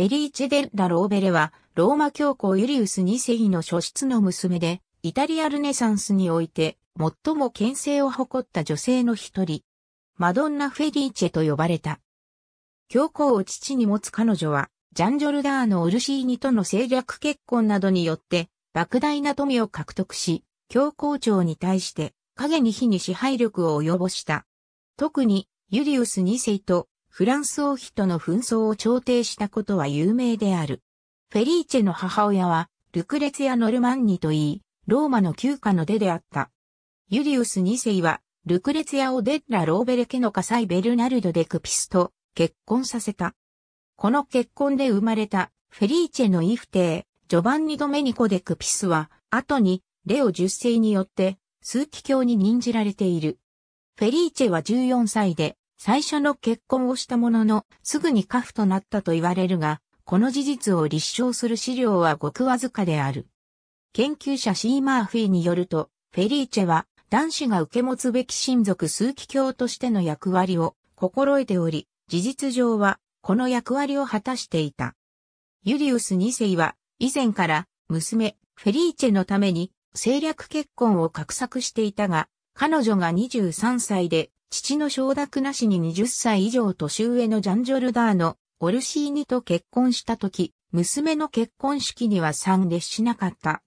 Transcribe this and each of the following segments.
フェリーチェ・デッラ・ローベレは、ローマ教皇ユリウス2世の初出の娘で、イタリアルネサンスにおいて、最も牽制を誇った女性の一人、マドンナ・フェリーチェと呼ばれた。教皇を父に持つ彼女は、ジャンジョルダーのオルシーニとの政略結婚などによって、莫大な富を獲得し、教皇庁に対して、影に火に支配力を及ぼした。特に、ユリウス2世とフランス王妃との紛争を調停したことは有名である。フェリーチェの母親は、ルクレツやノルマンニといい、ローマの旧家の出であった。ユリウス2世は、ルクレツヤをデッラ・ローベレケの火災ベルナルド・デクピスと結婚させた。この結婚で生まれたフェリーチェのイフテー、ジョバンニ・ドメニコ・デクピスは、後にレオ10世によって、数奇教に任じられている。フェリーチェは14歳で、最初の結婚をしたものの、すぐに家父となったと言われるが、この事実を立証する資料はごくわずかである。研究者シー・マーフィーによると、フェリーチェは男子が受け持つべき親族数奇教としての役割を心得ており、事実上はこの役割を果たしていた。ユリウス2世は以前から娘フェリーチェのために政略結婚を画策していたが、彼女が23歳で父の承諾なしに20歳以上年上のジャンジョルダーノ・オルシーニと結婚した時、娘の結婚式には参列しなかった。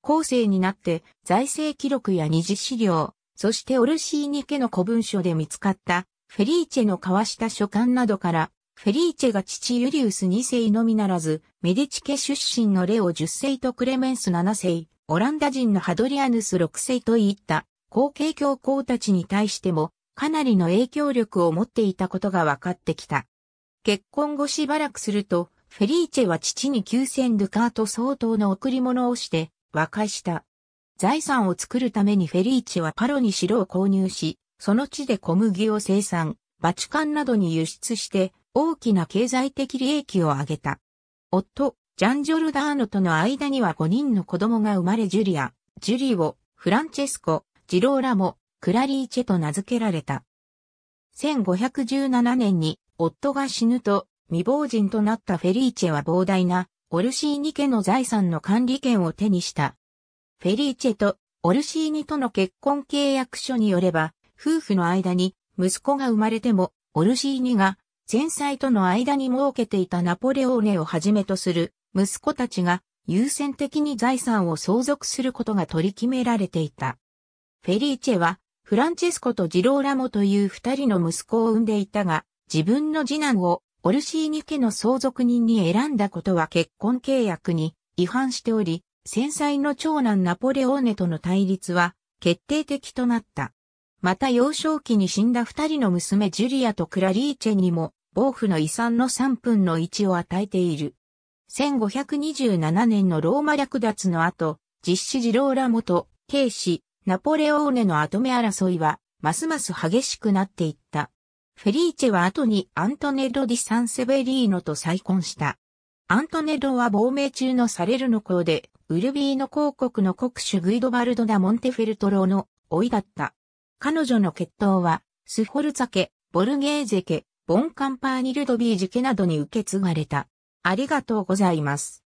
後世になって財政記録や二次資料、そしてオルシーニ家の古文書で見つかったフェリーチェの交わした書簡などから、フェリーチェが父ユリウス2世のみならず、メディチ家出身のレオ10世とクレメンス7世、オランダ人のハドリアヌス6世といった後継教皇たちに対してもかなりの影響力を持っていたことが分かってきた。結婚後しばらくすると、フェリーチェは父に9000ドゥカート相当の贈り物をして和解した。財産を作るためにフェリーチェはパロに城を購入し、その地で小麦を生産、バチカンなどに輸出して大きな経済的利益を上げた。夫、ジャンジョルダーノとの間には5人の子供が生まれジュリア、ジュリオ、フランチェスコ、ジローラもクラリーチェと名付けられた。1517年に夫が死ぬと未亡人となったフェリーチェは膨大なオルシーニ家の財産の管理権を手にした。フェリーチェとオルシーニとの結婚契約書によれば、夫婦の間に息子が生まれても、オルシーニが前妻との間に設けていたナポレオーネをはじめとする息子たちが優先的に財産を相続することが取り決められていた。フェリーチェは、フランチェスコとジローラモという二人の息子を産んでいたが、自分の次男をオルシーニ家の相続人に選んだことは結婚契約に違反しており、戦災の長男ナポレオーネとの対立は決定的となった。また幼少期に死んだ二人の娘ジュリアとクラリーチェにも、暴風の遺産の3分の1を与えている。1527年のローマ略奪の後、実施ジローラモと、イシ、ナポレオーネの後目争いは、ますます激しくなっていった。フェリーチェは後にアントネド・ディ・サンセベリーノと再婚した。アントネドは亡命中のサレルの公で、ウルビーノ公国の国主グイドバルド・ダ・モンテフェルトローの老いだった。彼女の血統は、スフォルザケ、家、ボルゲーゼ家、ボンカンパーニルドビージ家などに受け継がれた。ありがとうございます。